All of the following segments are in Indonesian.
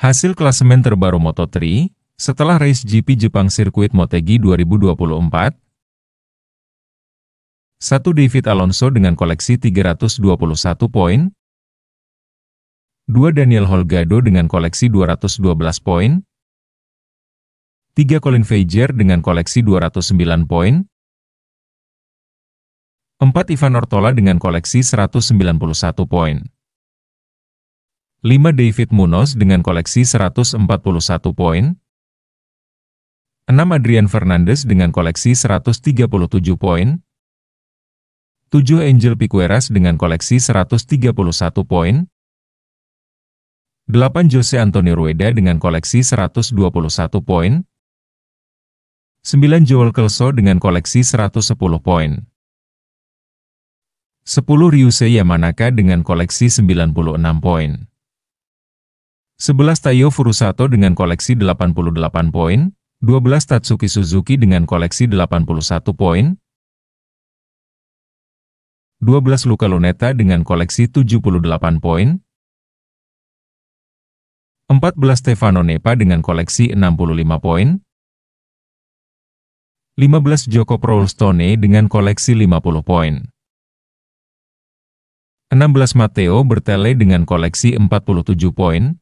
Hasil klasemen terbaru Moto3, setelah race GP Jepang Sirkuit Motegi 2024, 1. David Alonso dengan koleksi 321 poin, 2. Daniel Holgado dengan koleksi 212 poin, 3. Colin Fager dengan koleksi 209 poin, 4. Ivan Ortola dengan koleksi 191 poin. 5 David Munoz dengan koleksi 141 poin, 6 Adrian Fernandes dengan koleksi 137 poin, 7 Angel Piqueras dengan koleksi 131 poin, 8 Jose Antonio Rueda dengan koleksi 121 poin, 9 Joel Kelso dengan koleksi 110 poin. 10 Ryusei Yamanaka dengan koleksi 96 poin. 11 Tayo Furusato dengan koleksi 88 poin, 12 Tatsuki Suzuki dengan koleksi 81 poin, 12 Luka Luneta dengan koleksi 78 poin, 14 Stefano Nepa dengan koleksi 65 poin, 15 Joko Prolstone dengan koleksi 50 poin. 16 Matteo Bertele dengan koleksi 47 poin,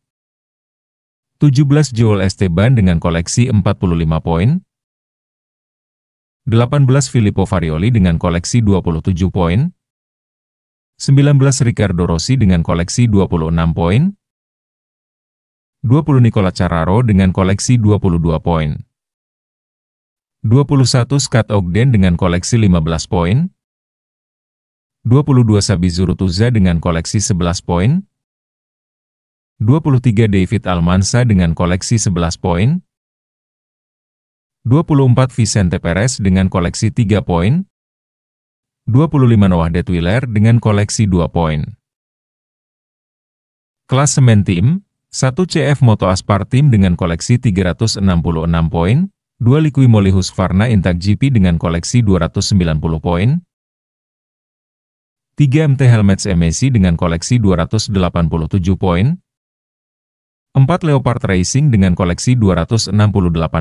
17 Joel Esteban dengan koleksi 45 poin, 18 Filippo Farioli dengan koleksi 27 poin, 19 Ricardo Rossi dengan koleksi 26 poin, 20 Nicola Cararo dengan koleksi 22 poin, 21 Scott Ogden dengan koleksi 15 poin, 22 Sabi Zurutuza dengan koleksi 11 poin, 23 David Almansa dengan koleksi 11 poin, 24 Vicente Perez dengan koleksi 3 poin, 25 Noah Detwiler dengan koleksi 2 poin. semen tim, 1 CF Moto Aspar tim dengan koleksi 366 poin, 2 Liqui Moly Husqvarna Intag GP dengan koleksi 290 poin, 3 MT Helmets MSI dengan koleksi 287 poin, 4 Leopard Racing dengan koleksi 268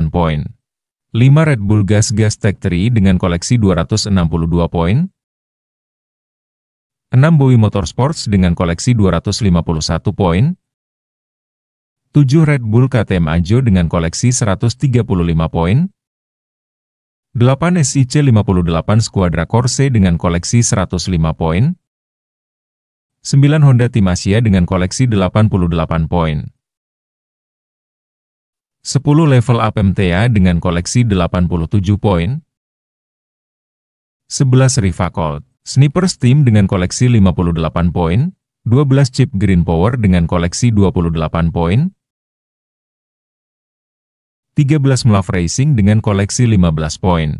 poin. 5 Red Bull Gas Gas Tech 3 dengan koleksi 262 poin. 6 Bowie Motorsports dengan koleksi 251 poin. 7 Red Bull KTM Ajo dengan koleksi 135 poin. 8 SIC 58 Squadra Corse dengan koleksi 105 poin. 9 Honda Timasia dengan koleksi 88 poin. 10 level up MTA dengan koleksi 87 poin. 11 Riva Colt, Sniper Steam dengan koleksi 58 poin. 12 chip Green Power dengan koleksi 28 poin. 13 Mlav Racing dengan koleksi 15 poin.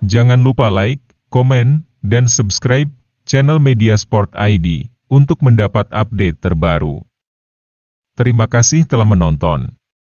Jangan lupa like, komen, dan subscribe channel Media Sport ID untuk mendapat update terbaru. Terima kasih telah menonton.